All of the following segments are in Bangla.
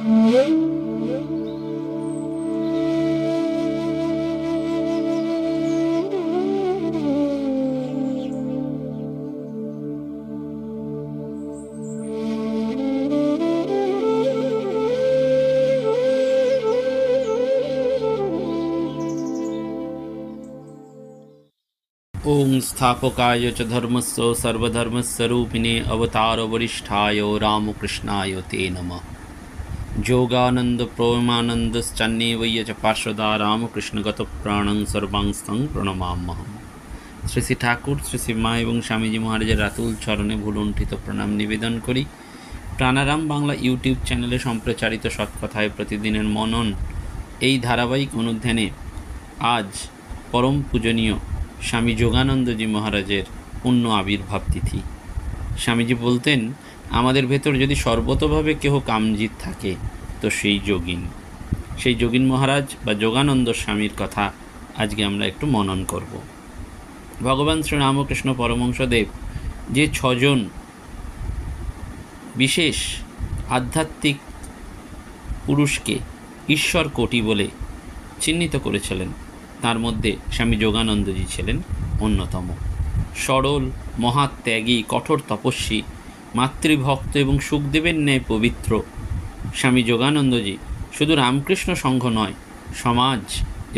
ॐ स्थापकाय च धर्मस्य सर्वधर्मस्य रूपिणे अवतारवरिष्ठाय रामकृष्णाय ते नमः যোগানন্দ প্রমানন্দশ্চান্নেবয়্য চ পার্শ্বদা রামকৃষ্ণগত প্রাণং সর্বাংস্তং প্রণমামহম শ্রী শ্রী ঠাকুর শ্রী শ্রী মা এবং স্বামীজি মহারাজের রাতুল চরণে ভুলুণ্ঠিত প্রণাম নিবেদন করি প্রাণারাম বাংলা ইউটিউব চ্যানেলে সম্প্রচারিত সৎকথায় প্রতিদিনের মনন এই ধারাবাহিক অনুধ্যানে আজ পরম পূজনীয় স্বামী যোগানন্দজি মহারাজের পুণ্য আবির্ভাব তিথি স্বামীজি বলতেন আমাদের ভেতর যদি সর্বতভাবে কেহ কামজিৎ থাকে তো সেই যোগিন সেই যোগিন মহারাজ বা যোগানন্দ স্বামীর কথা আজকে আমরা একটু মনন করব ভগবান শ্রী রামকৃষ্ণ পরমহংসদেব যে ছজন বিশেষ আধ্যাত্মিক পুরুষকে ঈশ্বর কোটি বলে চিহ্নিত করেছিলেন তার মধ্যে স্বামী যোগানন্দজি ছিলেন অন্যতম সরল মহাত্যাগী কঠোর তপস্বী মাতৃভক্ত এবং সুখদেবের ন্যায় পবিত্র স্বামী যোগানন্দজি শুধু রামকৃষ্ণ সংঘ নয় সমাজ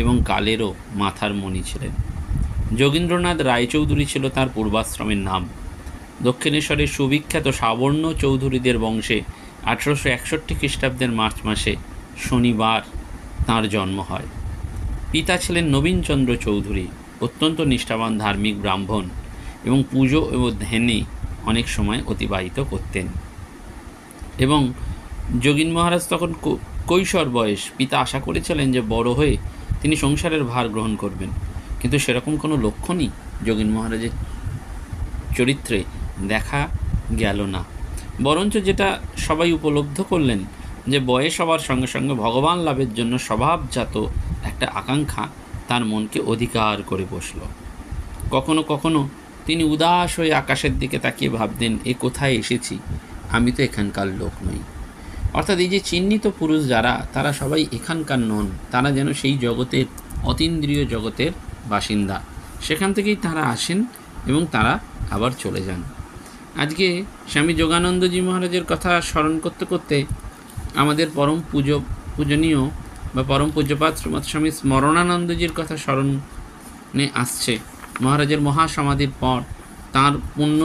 এবং কালেরও মাথার মণি ছিলেন যোগীন্দ্রনাথ রায়চৌধুরী ছিল তার পূর্বাশ্রমের নাম দক্ষিণেশ্বরের সুবিখ্যাত সাবর্ণ চৌধুরীদের বংশে আঠেরোশো একষট্টি খ্রিস্টাব্দের মার্চ মাসে শনিবার তার জন্ম হয় পিতা ছিলেন নবীনচন্দ্র চৌধুরী অত্যন্ত নিষ্ঠাবান ধার্মিক ব্রাহ্মণ এবং পুজো ও ধ্যানে অনেক সময় অতিবাহিত করতেন এবং যোগীন মহারাজ তখন কৈশোর বয়স পিতা আশা করেছিলেন যে বড় হয়ে তিনি সংসারের ভার গ্রহণ করবেন কিন্তু সেরকম কোনো লক্ষণই যোগীন মহারাজের চরিত্রে দেখা গেল না বরঞ্চ যেটা সবাই উপলব্ধ করলেন যে বয়স হওয়ার সঙ্গে সঙ্গে ভগবান লাভের জন্য স্বভাবজাত একটা আকাঙ্ক্ষা তার মনকে অধিকার করে বসল কখনো কখনো তিনি উদাস হয়ে আকাশের দিকে তাকিয়ে ভাবতেন এ কোথায় এসেছি আমি তো এখানকার লোক নই অর্থাৎ এই যে চিহ্নিত পুরুষ যারা তারা সবাই এখানকার নন তারা যেন সেই জগতের অতীন্দ্রিয় জগতের বাসিন্দা সেখান থেকেই তারা আসেন এবং তারা আবার চলে যান আজকে স্বামী যোগানন্দজি মহারাজের কথা স্মরণ করতে করতে আমাদের পরম পুজো পূজনীয় বা পরম পূজ্যপাত স্বামী স্মরণানন্দজির কথা স্মরণে আসছে মহারাজের মহাসমাধির পর তার পূর্ণ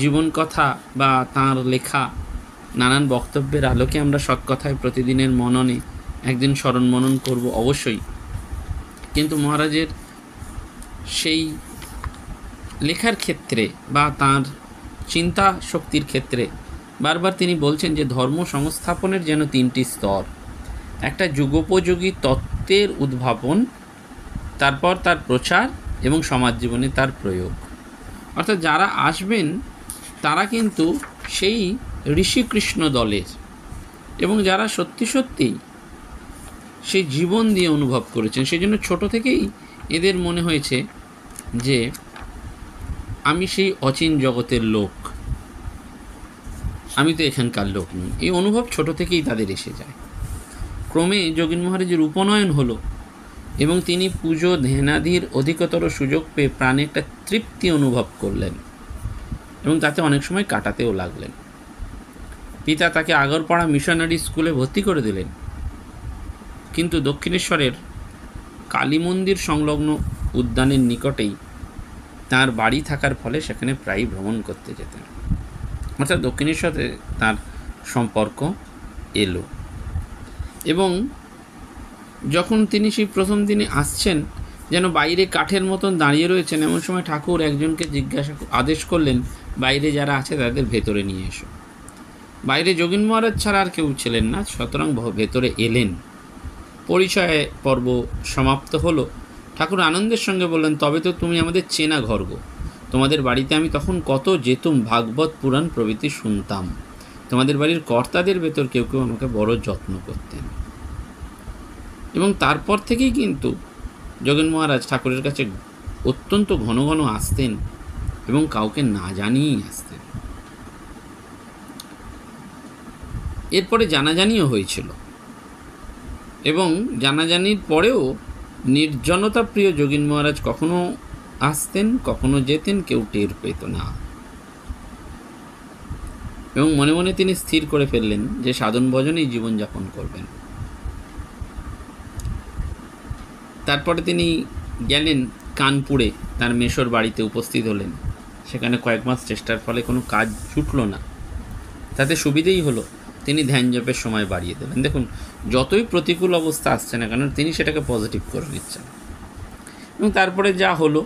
জীবন কথা বা তার লেখা নানান বক্তব্যের আলোকে আমরা কথায় প্রতিদিনের মননে একদিন স্মরণ মনন করব অবশ্যই কিন্তু মহারাজের সেই লেখার ক্ষেত্রে বা তার চিন্তা শক্তির ক্ষেত্রে বারবার তিনি বলছেন যে ধর্ম সংস্থাপনের যেন তিনটি স্তর একটা যুগোপযোগী তত্ত্বের উদ্ভাবন তারপর তার প্রচার এবং সমাজ জীবনে তার প্রয়োগ অর্থাৎ যারা আসবেন তারা কিন্তু সেই ঋষিকৃষ্ণ দলের এবং যারা সত্যি সত্যি সেই জীবন দিয়ে অনুভব করেছেন সেই জন্য ছোটো থেকেই এদের মনে হয়েছে যে আমি সেই অচিন জগতের লোক আমি তো এখানকার লোক নই এই অনুভব ছোট থেকেই তাদের এসে যায় ক্রমে যোগীন মহারাজের উপনয়ন হলো এবং তিনি পুজো ধ্যানাদির অধিকতর সুযোগ পেয়ে প্রাণে একটা তৃপ্তি অনুভব করলেন এবং তাতে অনেক সময় কাটাতেও লাগলেন পিতা তাকে আগরপাড়া মিশনারি স্কুলে ভর্তি করে দিলেন কিন্তু দক্ষিণেশ্বরের কালী মন্দির সংলগ্ন উদ্যানের নিকটেই তার বাড়ি থাকার ফলে সেখানে প্রায় ভ্রমণ করতে যেতেন অর্থাৎ দক্ষিণেশ্বরে তার সম্পর্ক এলো এবং যখন তিনি সেই প্রথম দিনে আসছেন যেন বাইরে কাঠের মতন দাঁড়িয়ে রয়েছেন এমন সময় ঠাকুর একজনকে জিজ্ঞাসা আদেশ করলেন বাইরে যারা আছে তাদের ভেতরে নিয়ে এসো বাইরে যোগীন মহারাজ ছাড়া আর কেউ ছিলেন না সুতরাং ভেতরে এলেন পরিচয়ে পর্ব সমাপ্ত হলো ঠাকুর আনন্দের সঙ্গে বললেন তবে তো তুমি আমাদের চেনা ঘর্গ তোমাদের বাড়িতে আমি তখন কত যেতুম ভাগবত পুরাণ প্রভৃতি শুনতাম তোমাদের বাড়ির কর্তাদের ভেতর কেউ কেউ আমাকে বড় যত্ন করতেন এবং তারপর থেকেই কিন্তু যোগেন মহারাজ ঠাকুরের কাছে অত্যন্ত ঘন ঘন আসতেন এবং কাউকে না জানিয়েই আসতেন এরপরে জানাজানিও হয়েছিল এবং জানাজানির পরেও নির্জনতা প্রিয় যোগীন মহারাজ কখনো আসতেন কখনো যেতেন কেউ টের পেত না এবং মনে মনে তিনি স্থির করে ফেললেন যে সাধন ভজনেই জীবনযাপন করবেন তারপরে তিনি গেলেন কানপুরে তার মেশোর বাড়িতে উপস্থিত হলেন সেখানে কয়েক মাস চেষ্টার ফলে কোনো কাজ ছুটল না তাতে সুবিধেই হলো তিনি ধ্যান জপের সময় বাড়িয়ে দেবেন দেখুন যতই প্রতিকূল অবস্থা আসছে না কেন তিনি সেটাকে পজিটিভ করে নিচ্ছেন এবং তারপরে যা হলো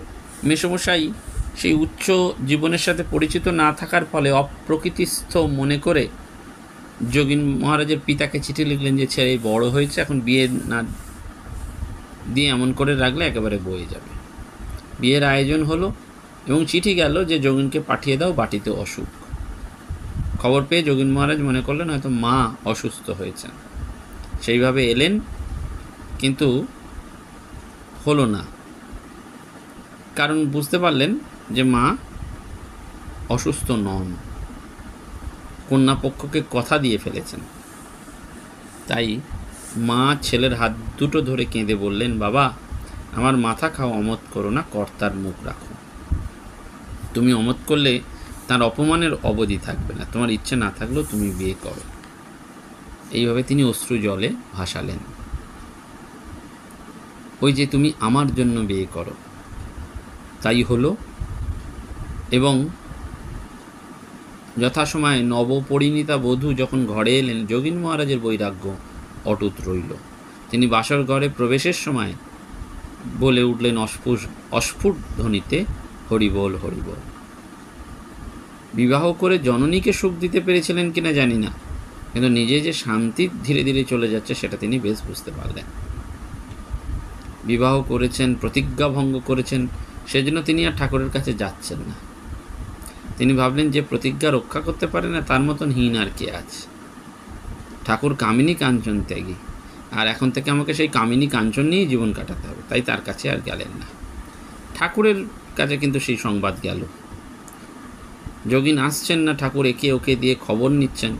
মেসমশাই সেই উচ্চ জীবনের সাথে পরিচিত না থাকার ফলে অপ্রকৃতিস্থ মনে করে যোগিন মহারাজের পিতাকে চিঠি লিখলেন যে ছেলে বড় হয়েছে এখন বিয়ে না দিয়ে এমন করে রাখলে একেবারে বয়ে যাবে বিয়ের আয়োজন হলো এবং চিঠি গেল যে যোগিনকে পাঠিয়ে দাও বাটিতে অসুখ খবর পেয়ে যোগিন মহারাজ মনে করলেন হয়তো মা অসুস্থ হয়েছেন সেইভাবে এলেন কিন্তু হলো না কারণ বুঝতে পারলেন যে মা অসুস্থ নন কন্যাপক্ষকে কথা দিয়ে ফেলেছেন তাই মা ছেলের হাত দুটো ধরে কেঁদে বললেন বাবা আমার মাথা খাও অমত করো না কর্তার মুখ রাখো তুমি অমত করলে তার অপমানের অবধি থাকবে না তোমার ইচ্ছে না থাকলেও তুমি বিয়ে করো এইভাবে তিনি অশ্রু জলে ভাসালেন ওই যে তুমি আমার জন্য বিয়ে করো তাই হলো এবং যথাসময়ে নবপরিণীতা বধূ যখন ঘরে এলেন যোগীন মহারাজের বৈরাগ্য অটুট রইল তিনি বাসর ঘরে প্রবেশের সময় বলে উঠলেন অস্ফুট অস্ফুট ধ্বনিতে হরিবোল হরিবোল বিবাহ করে জননীকে সুখ দিতে পেরেছিলেন কিনা জানি না কিন্তু নিজে যে শান্তি ধীরে ধীরে চলে যাচ্ছে সেটা তিনি বেশ বুঝতে পারলেন বিবাহ করেছেন প্রতিজ্ঞা ভঙ্গ করেছেন সেজন্য তিনি আর ঠাকুরের কাছে যাচ্ছেন না তিনি ভাবলেন যে প্রতিজ্ঞা রক্ষা করতে পারে না তার মতন হীন আর কে আছে ঠাকুর কামিনী কাঞ্চন ত্যাগী আর এখন থেকে আমাকে সেই কামিনী কাঞ্চন নিয়েই জীবন কাটাতে হবে তাই তার কাছে আর গেলেন না ঠাকুরের কাছে কিন্তু সেই সংবাদ গেল যোগিন আসছেন না ঠাকুর একে ওকে দিয়ে খবর নিচ্ছেন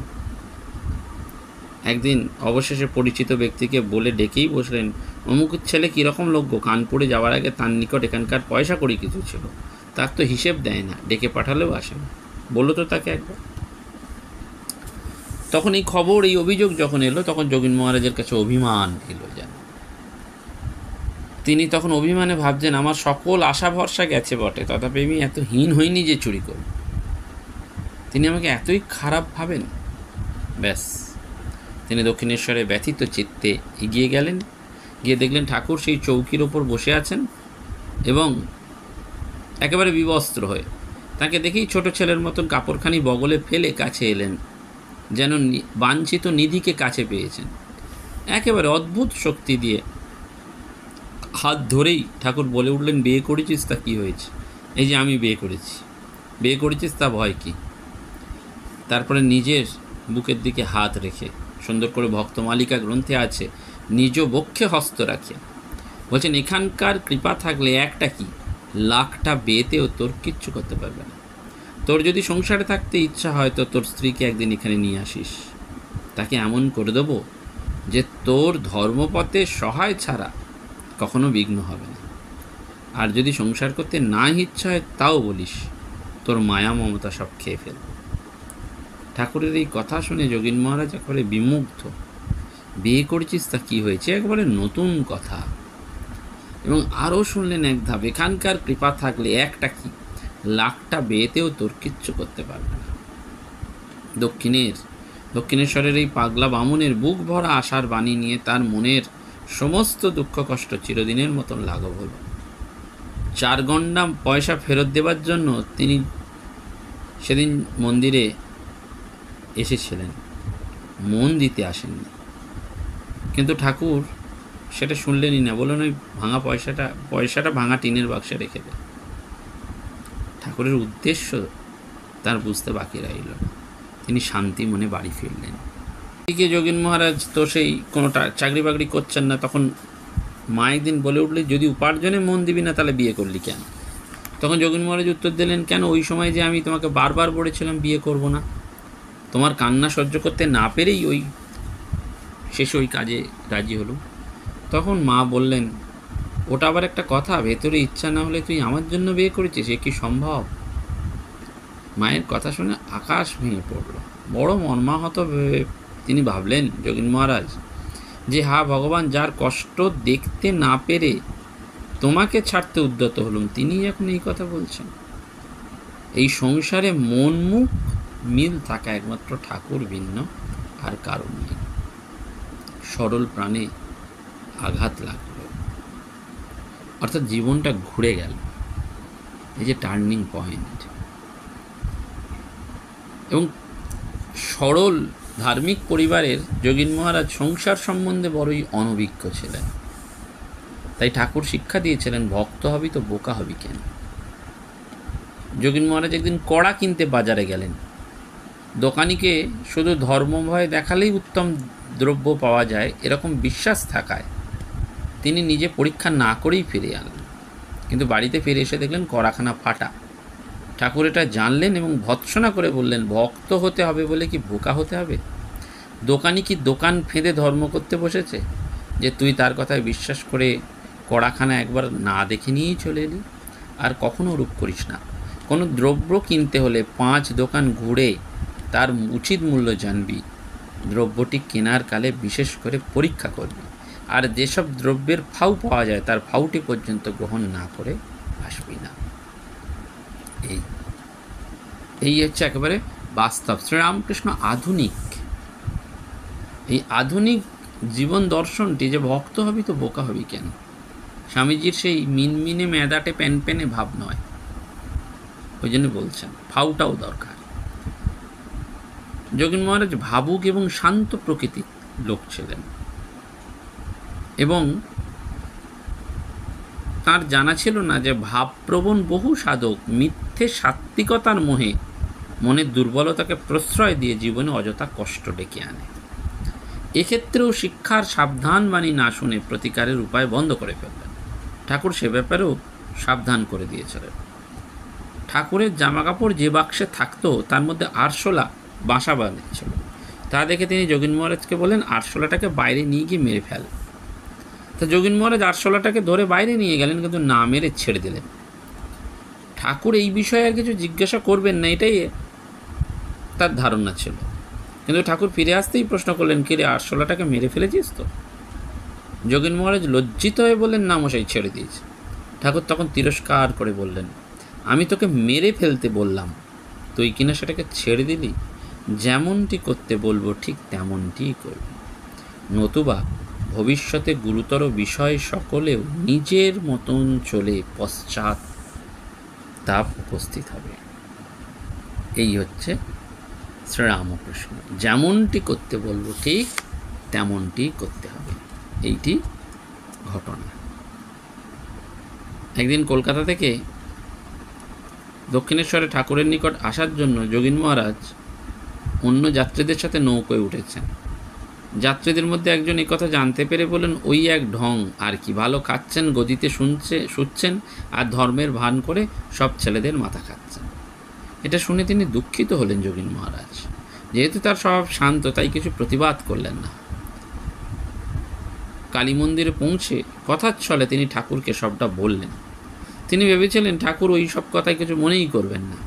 একদিন অবশেষে পরিচিত ব্যক্তিকে বলে ডেকেই বসলেন অমুকের ছেলে কীরকম লোক্য কানপুরে যাওয়ার আগে তার নিকট এখানকার পয়সা করি কিছু ছিল তার তো হিসেব দেয় না ডেকে পাঠালেও আসে না বললো তো তাকে একবার তখন এই খবর এই অভিযোগ যখন এলো তখন যোগীন মহারাজের কাছে অভিমান এলো যেন তিনি তখন অভিমানে ভাবছেন আমার সকল আশা ভরসা গেছে বটে তথাপি আমি এত হীন হইনি যে চুরি করব তিনি আমাকে এতই খারাপ ভাবেন ব্যাস তিনি দক্ষিণেশ্বরে ব্যথিত চিত্তে এগিয়ে গেলেন গিয়ে দেখলেন ঠাকুর সেই চৌকির ওপর বসে আছেন এবং একেবারে বিবস্ত্র হয়ে তাকে দেখেই ছোট ছেলের মতন কাপড়খানি বগলে ফেলে কাছে এলেন যেন বাঞ্ছিত নিধিকে কাছে পেয়েছেন একেবারে অদ্ভুত শক্তি দিয়ে হাত ধরেই ঠাকুর বলে উঠলেন বিয়ে করেছিস তা কী হয়েছে এই যে আমি বিয়ে করেছি বিয়ে করেছিস তা ভয় কী তারপরে নিজের বুকের দিকে হাত রেখে সুন্দর করে ভক্তমালিকা গ্রন্থে আছে নিজ বক্ষে হস্ত রাখে বলছেন এখানকার কৃপা থাকলে একটা কি লাখটা বেতেও তোর কিচ্ছু করতে পারবে না তোর যদি সংসারে থাকতে ইচ্ছা হয় তো তোর স্ত্রীকে একদিন এখানে নিয়ে আসিস তাকে এমন করে দেবো যে তোর ধর্মপথে সহায় ছাড়া কখনো বিঘ্ন হবে না আর যদি সংসার করতে না ইচ্ছা হয় তাও বলিস তোর মায়া মমতা সব খেয়ে ফেল ঠাকুরের এই কথা শুনে যোগীন মহারাজ একবারে বিমুগ্ধ বিয়ে করছিস তা কী হয়েছে একবারে নতুন কথা এবং আরও শুনলেন এক ধাপ এখানকার কৃপা থাকলে একটা কী লাখটা বেয়েতেও তোর কিচ্ছু করতে পারবে না দক্ষিণের দক্ষিণেশ্বরের এই পাগলা বামুনের বুক ভরা আশার বাণী নিয়ে তার মনের সমস্ত দুঃখ কষ্ট চিরদিনের মতন লাঘব হল চার গন্ডাম পয়সা ফেরত দেবার জন্য তিনি সেদিন মন্দিরে এসেছিলেন মন দিতে আসেননি কিন্তু ঠাকুর সেটা শুনলেনই না বলুন ওই ভাঙা পয়সাটা পয়সাটা ভাঙা টিনের বাক্সে রেখে দেয় ঠাকুরের উদ্দেশ্য তার বুঝতে বাকি রইল তিনি শান্তি মনে বাড়ি ফিরলেন এদিকে যোগীন মহারাজ তো সেই কোনো চাকরি বাকরি করছেন না তখন মা একদিন বলে উঠলে যদি উপার্জনে মন দিবি না তাহলে বিয়ে করলি কেন তখন যোগীন মহারাজ উত্তর দিলেন কেন ওই সময় যে আমি তোমাকে বারবার বলেছিলাম বিয়ে করব না তোমার কান্না সহ্য করতে না পেরেই ওই শেষে ওই কাজে রাজি হলো তখন মা বললেন ওটা আবার একটা কথা ভেতরে ইচ্ছা না হলে তুই আমার জন্য বিয়ে করেছিস এ কি সম্ভব মায়ের কথা শুনে আকাশ ভেঙে পড়ল বড় মর্মাহত তিনি ভাবলেন যোগীন মহারাজ যে হা ভগবান যার কষ্ট দেখতে না পেরে তোমাকে ছাড়তে উদ্যত হলুম তিনি এখন এই কথা বলছেন এই সংসারে মন মুখ মিল থাকা একমাত্র ঠাকুর ভিন্ন আর কারণ নেই সরল প্রাণে আঘাত লাগে অর্থাৎ জীবনটা ঘুরে গেল এই যে টার্নিং পয়েন্ট এবং সরল ধার্মিক পরিবারের যোগীন মহারাজ সংসার সম্বন্ধে বড়ই অনভিজ্ঞ ছিলেন তাই ঠাকুর শিক্ষা দিয়েছিলেন ভক্ত হবি তো বোকা হবি কেন যোগীন মহারাজ একদিন কড়া কিনতে বাজারে গেলেন দোকানিকে শুধু ধর্মভয় দেখালেই উত্তম দ্রব্য পাওয়া যায় এরকম বিশ্বাস থাকায় তিনি নিজে পরীক্ষা না করেই ফিরে আনলেন কিন্তু বাড়িতে ফিরে এসে দেখলেন কড়াখানা ফাটা ঠাকুর এটা জানলেন এবং ভৎসনা করে বললেন ভক্ত হতে হবে বলে কি বোকা হতে হবে দোকানি কি দোকান ফেঁদে ধর্ম করতে বসেছে যে তুই তার কথায় বিশ্বাস করে কড়াখানা একবার না দেখে নিয়েই চলে এলি আর কখনও রূপ করিস না কোনো দ্রব্য কিনতে হলে পাঁচ দোকান ঘুরে তার উচিত মূল্য জানবি দ্রব্যটি কেনার কালে বিশেষ করে পরীক্ষা করবি আর যেসব দ্রব্যের ফাউ পাওয়া যায় তার ফাউটি পর্যন্ত গ্রহণ না করে আসবি না এই এই হচ্ছে একেবারে বাস্তব শ্রীরামকৃষ্ণ আধুনিক এই আধুনিক জীবন দর্শনটি যে ভক্ত হবি তো বোকা হবি কেন স্বামীজির সেই মিনমিনে মেদাটে প্যান প্যানে ভাব নয় ওই জন্য বলছেন ফাউটাও দরকার যোগিন মহারাজ ভাবুক এবং শান্ত প্রকৃতির লোক ছিলেন এবং তার জানা ছিল না যে ভাবপ্রবণ বহু সাধক মিথ্যে সাত্ত্বিকতার মোহে মনের দুর্বলতাকে প্রশ্রয় দিয়ে জীবনে অযথা কষ্ট ডেকে আনে এক্ষেত্রেও শিক্ষার সাবধান বাণী না শুনে প্রতিকারের উপায় বন্ধ করে ফেললেন ঠাকুর সে ব্যাপারেও সাবধান করে দিয়েছিলেন ঠাকুরের জামাকাপড় যে বাক্সে থাকতো তার মধ্যে আরশোলা বাসা বাঁধেছিল তা দেখে তিনি যোগীন মহারাজকে বলেন আরশোলাটাকে বাইরে নিয়ে গিয়ে মেরে ফেলেন তা যোগিন মহারাজ আরশোলাটাকে ধরে বাইরে নিয়ে গেলেন কিন্তু না মেরে ছেড়ে দিলেন ঠাকুর এই বিষয়ে আর কিছু জিজ্ঞাসা করবেন না এটাই তার ধারণা ছিল কিন্তু ঠাকুর ফিরে আসতেই প্রশ্ন করলেন কিরে আরশোলাটাকে মেরে ফেলেছিস তো যোগিন মহারাজ লজ্জিত হয়ে বললেন না মশাই ছেড়ে দিয়েছে ঠাকুর তখন তিরস্কার করে বললেন আমি তোকে মেরে ফেলতে বললাম তুই কিনা সেটাকে ছেড়ে দিলি যেমনটি করতে বলবো ঠিক তেমনটিই করবি নতুবা ভবিষ্যতে গুরুতর বিষয় সকলেও নিজের মতন চলে পশ্চাৎ তাপ উপস্থিত হবে এই হচ্ছে শ্রীরামকৃষ্ণ যেমনটি করতে বলবো ঠিক তেমনটি করতে হবে এইটি ঘটনা একদিন কলকাতা থেকে দক্ষিণেশ্বরে ঠাকুরের নিকট আসার জন্য যোগীন মহারাজ অন্য যাত্রীদের সাথে নৌকোয় উঠেছেন যাত্রীদের মধ্যে একজন এই কথা জানতে পেরে বলেন ওই এক ঢং আর কি ভালো খাচ্ছেন গদিতে শুনছে শুচ্ছেন আর ধর্মের ভান করে সব ছেলেদের মাথা খাচ্ছেন এটা শুনে তিনি দুঃখিত হলেন যোগীন মহারাজ যেহেতু তার স্বভাব শান্ত তাই কিছু প্রতিবাদ করলেন না কালী মন্দিরে পৌঁছে কথার ছলে তিনি ঠাকুরকে সবটা বললেন তিনি ভেবেছিলেন ঠাকুর ওই সব কথায় কিছু মনেই করবেন না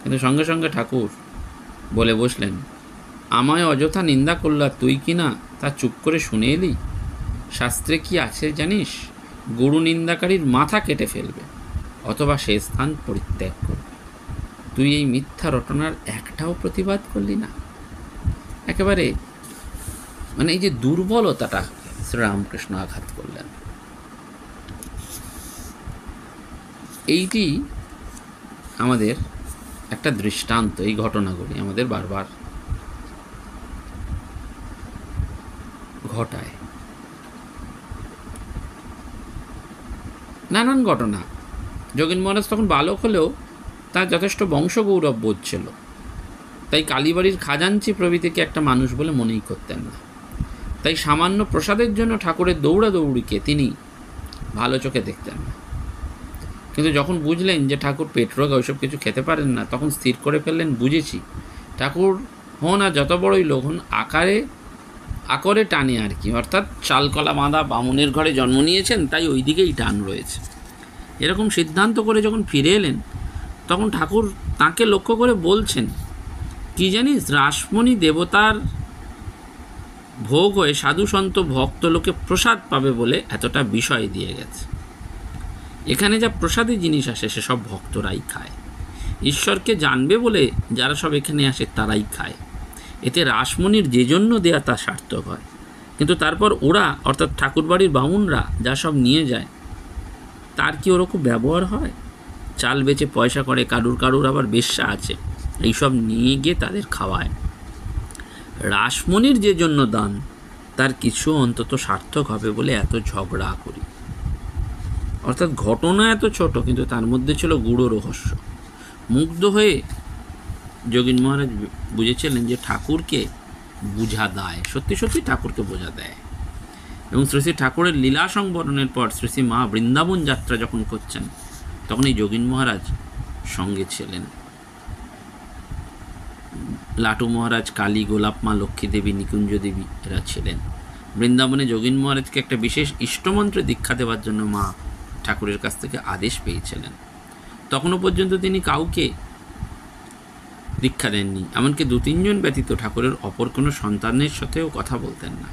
কিন্তু সঙ্গে সঙ্গে ঠাকুর বলে বসলেন আমায় অযথা নিন্দা করলা তুই কি না তা চুপ করে শুনে এলি শাস্ত্রে কি আছে জানিস গুরু নিন্দাকারীর মাথা কেটে ফেলবে অথবা সে স্থান পরিত্যাগ করবে তুই এই মিথ্যা রটনার একটাও প্রতিবাদ করলি না একেবারে মানে এই যে দুর্বলতাটা শ্রীরামকৃষ্ণ আঘাত করলেন এইটি আমাদের একটা দৃষ্টান্ত এই ঘটনাগুলি আমাদের বারবার ঘটায় নানান ঘটনা যোগেন মহারাজ তখন বালক হলেও তার যথেষ্ট বংশগৌরব বোধ ছিল তাই কালীবাড়ির খাজাঞ্চি প্রভৃতিকে একটা মানুষ বলে মনেই করতেন না তাই সামান্য প্রসাদের জন্য ঠাকুরের দৌড়াদৌড়িকে তিনি ভালো চোখে দেখতেন না কিন্তু যখন বুঝলেন যে ঠাকুর পেট রোগ ওইসব কিছু খেতে পারেন না তখন স্থির করে ফেললেন বুঝেছি ঠাকুর হন আর যত বড়ই লোক হন আকারে আকরে টানে আর কি অর্থাৎ চালকলা বাঁধা বামুনের ঘরে জন্ম নিয়েছেন তাই ওই দিকেই টান রয়েছে এরকম সিদ্ধান্ত করে যখন ফিরে এলেন তখন ঠাকুর তাকে লক্ষ্য করে বলছেন কি জানিস রাসমণি দেবতার ভোগ হয়ে সাধু সন্ত ভক্ত লোকে প্রসাদ পাবে বলে এতটা বিষয় দিয়ে গেছে এখানে যা প্রসাদী জিনিস আসে সেসব ভক্তরাই খায় ঈশ্বরকে জানবে বলে যারা সব এখানে আসে তারাই খায় এতে রাসমণির যে জন্য দেয়া তা সার্থক হয় কিন্তু তারপর ওরা অর্থাৎ ঠাকুরবাড়ির বামুনরা যা সব নিয়ে যায় তার কি ওরকম ব্যবহার হয় চাল বেচে পয়সা করে কারুর কারুর আবার বেশ্যা আছে এইসব নিয়ে গিয়ে তাদের খাওয়ায় রাসমণির যে জন্য দান তার কিছু অন্তত সার্থক হবে বলে এত ঝগড়া করি অর্থাৎ ঘটনা এত ছোট কিন্তু তার মধ্যে ছিল গূঢ় রহস্য মুগ্ধ হয়ে যোগীন মহারাজ বুঝেছিলেন যে ঠাকুরকে বোঝা দেয় সত্যি সত্যি ঠাকুরকে বোঝা দেয় এবং শ্রী শ্রী ঠাকুরের লীলা সংবরণের পর শ্রী শ্রী মা বৃন্দাবন যাত্রা যখন করছেন তখন এই যোগীন মহারাজ সঙ্গে ছিলেন লাটু মহারাজ কালী গোলাপমা লক্ষ্মী দেবী নিকুঞ্জ দেবী এরা ছিলেন বৃন্দাবনে যোগিন মহারাজকে একটা বিশেষ ইষ্টমন্ত্রে দীক্ষা দেওয়ার জন্য মা ঠাকুরের কাছ থেকে আদেশ পেয়েছিলেন তখনও পর্যন্ত তিনি কাউকে দীক্ষা দেননি এমনকি দু তিনজন ব্যতীত ঠাকুরের অপর কোনো সন্তানের সাথেও কথা বলতেন না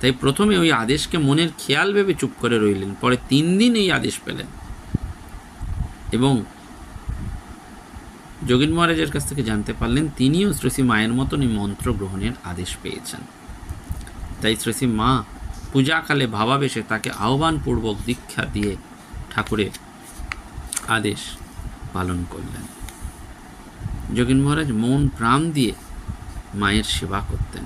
তাই প্রথমে ওই আদেশকে মনের খেয়াল ভেবে চুপ করে রইলেন পরে তিন দিন এই আদেশ পেলেন এবং যোগীন মহারাজের কাছ থেকে জানতে পারলেন তিনিও শ্রীশ্রী মায়ের মতন এই মন্ত্র গ্রহণের আদেশ পেয়েছেন তাই শ্রীশ্রী মা পূজাকালে ভাবাবেশে তাকে আহ্বানপূর্বক দীক্ষা দিয়ে ঠাকুরের আদেশ পালন করলেন যোগীন মহারাজ মন প্রাণ দিয়ে মায়ের সেবা করতেন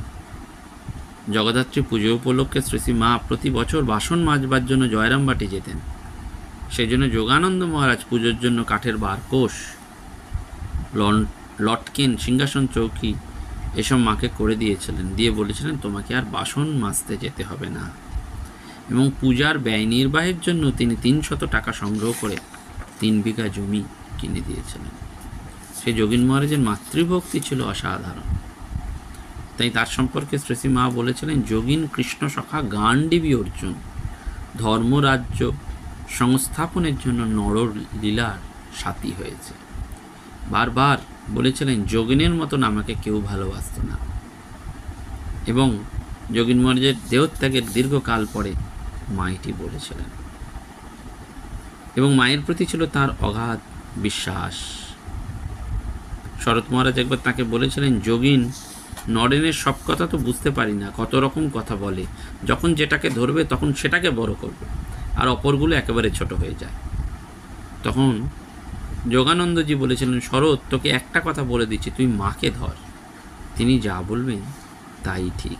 জগদ্ধাত্রী পুজো উপলক্ষে শ্রীশ্রী মা প্রতি বছর বাসন মাজবার জন্য জয়রামবাটি যেতেন সেই জন্য যোগানন্দ মহারাজ পুজোর জন্য কাঠের বারকোষ লন লটকেন সিংহাসন চৌকি এসব মাকে করে দিয়েছিলেন দিয়ে বলেছিলেন তোমাকে আর বাসন মাজতে যেতে হবে না এবং পূজার ব্যয় নির্বাহের জন্য তিনি তিনশত টাকা সংগ্রহ করে তিন বিঘা জমি কিনে দিয়েছিলেন শ্রী যোগীন মহারাজের মাতৃভক্তি ছিল অসাধারণ তাই তার সম্পর্কে শ্রী মা বলেছিলেন যোগীন কৃষ্ণ সখা গান্ডিবি অর্জুন ধর্মরাজ্য সংস্থাপনের জন্য নরর লীলার সাথী হয়েছে বারবার বলেছিলেন যোগিনের মতন আমাকে কেউ ভালোবাসত না এবং যোগিন মহারাজের দেহত্যাগের দীর্ঘকাল পরে মাইটি বলেছিলেন এবং মায়ের প্রতি ছিল তার অগাধ বিশ্বাস শরৎ মহারাজ একবার তাকে বলেছিলেন যোগিন নরেনের সব কথা তো বুঝতে পারি না কত রকম কথা বলে যখন যেটাকে ধরবে তখন সেটাকে বড় করবে আর অপরগুলো একেবারে ছোট হয়ে যায় তখন যোগানন্দজি বলেছিলেন শরৎ তোকে একটা কথা বলে দিচ্ছি তুই মাকে ধর তিনি যা বলবেন তাই ঠিক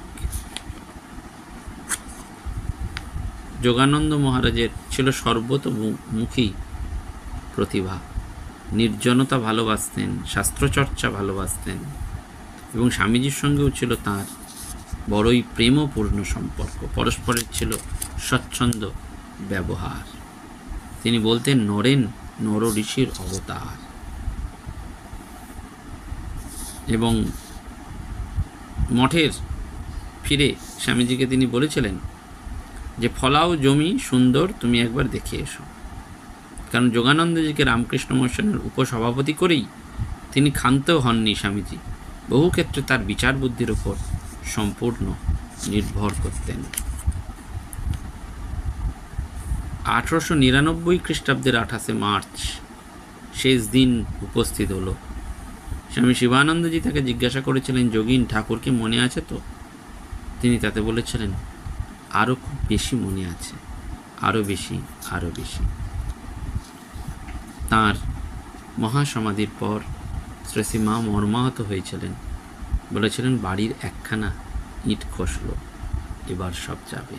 যোগানন্দ মহারাজের ছিল সর্বতমুখী প্রতিভা নির্জনতা ভালোবাসতেন শাস্ত্রচর্চা ভালোবাসতেন এবং স্বামীজির সঙ্গেও ছিল তার বড়ই প্রেমপূর্ণ সম্পর্ক পরস্পরের ছিল স্বচ্ছন্দ ব্যবহার তিনি বলতেন নরেন নর ঋষির অবতার এবং মঠের ফিরে স্বামীজিকে তিনি বলেছিলেন যে ফলাও জমি সুন্দর তুমি একবার দেখে এসো কারণ যোগানন্দজিকে রামকৃষ্ণ মিশনের উপসভাপতি করেই তিনি ক্ষান্তও হননি স্বামীজি বহু ক্ষেত্রে তার বিচার বুদ্ধির উপর সম্পূর্ণ নির্ভর করতেন আঠারোশো নিরানব্বই খ্রিস্টাব্দের আঠাশে মার্চ শেষ দিন উপস্থিত হলো স্বামী শিবানন্দজি তাকে জিজ্ঞাসা করেছিলেন যোগীন ঠাকুরকে মনে আছে তো তিনি তাতে বলেছিলেন আরও খুব বেশি মনে আছে আরও বেশি আরও বেশি তাঁর মহাসমাধির পর শ্রেসীমা মর্মাহত হয়েছিলেন বলেছিলেন বাড়ির একখানা ইট খসল এবার সব যাবে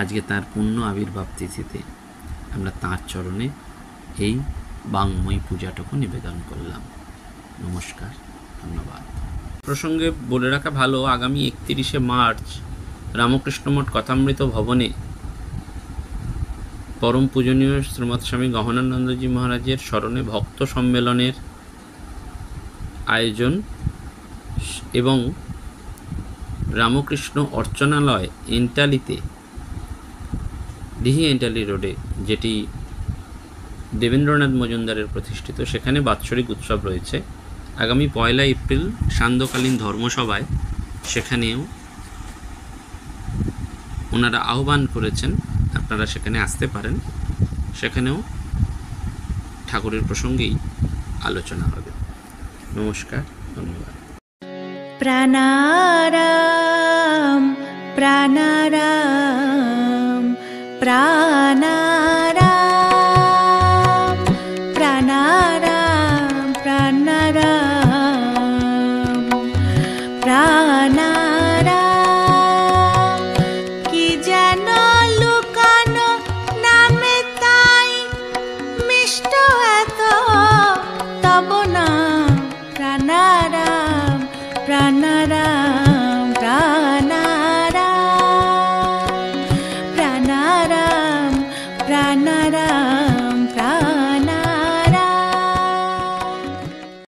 আজকে তার পুণ্য আবির্ভাব তিথিতে আমরা তাঁর চরণে এই বাংময় পূজাটুকু নিবেদন করলাম নমস্কার ধন্যবাদ প্রসঙ্গে বলে রাখা ভালো আগামী একত্রিশে মার্চ রামকৃষ্ণ মঠ কথামৃত ভবনে পরম পূজনীয় শ্রীমৎ স্বামী গহনানন্দজি মহারাজের স্মরণে ভক্ত সম্মেলনের আয়োজন এবং রামকৃষ্ণ অর্চনালয় ইন্টালিতে ডিহি এন্টালি রোডে যেটি দেবেন্দ্রনাথ মজুমদারের প্রতিষ্ঠিত সেখানে বাৎসরিক উৎসব রয়েছে আগামী পয়লা এপ্রিল সান্ধ্যকালীন ধর্মসভায় সেখানেও ওনারা আহ্বান করেছেন আপনারা সেখানে আসতে পারেন সেখানেও ঠাকুরের প্রসঙ্গেই আলোচনা হবে নমস্কার ধন্যবাদ প্রাণারাম প্রাণারাম প্রাণা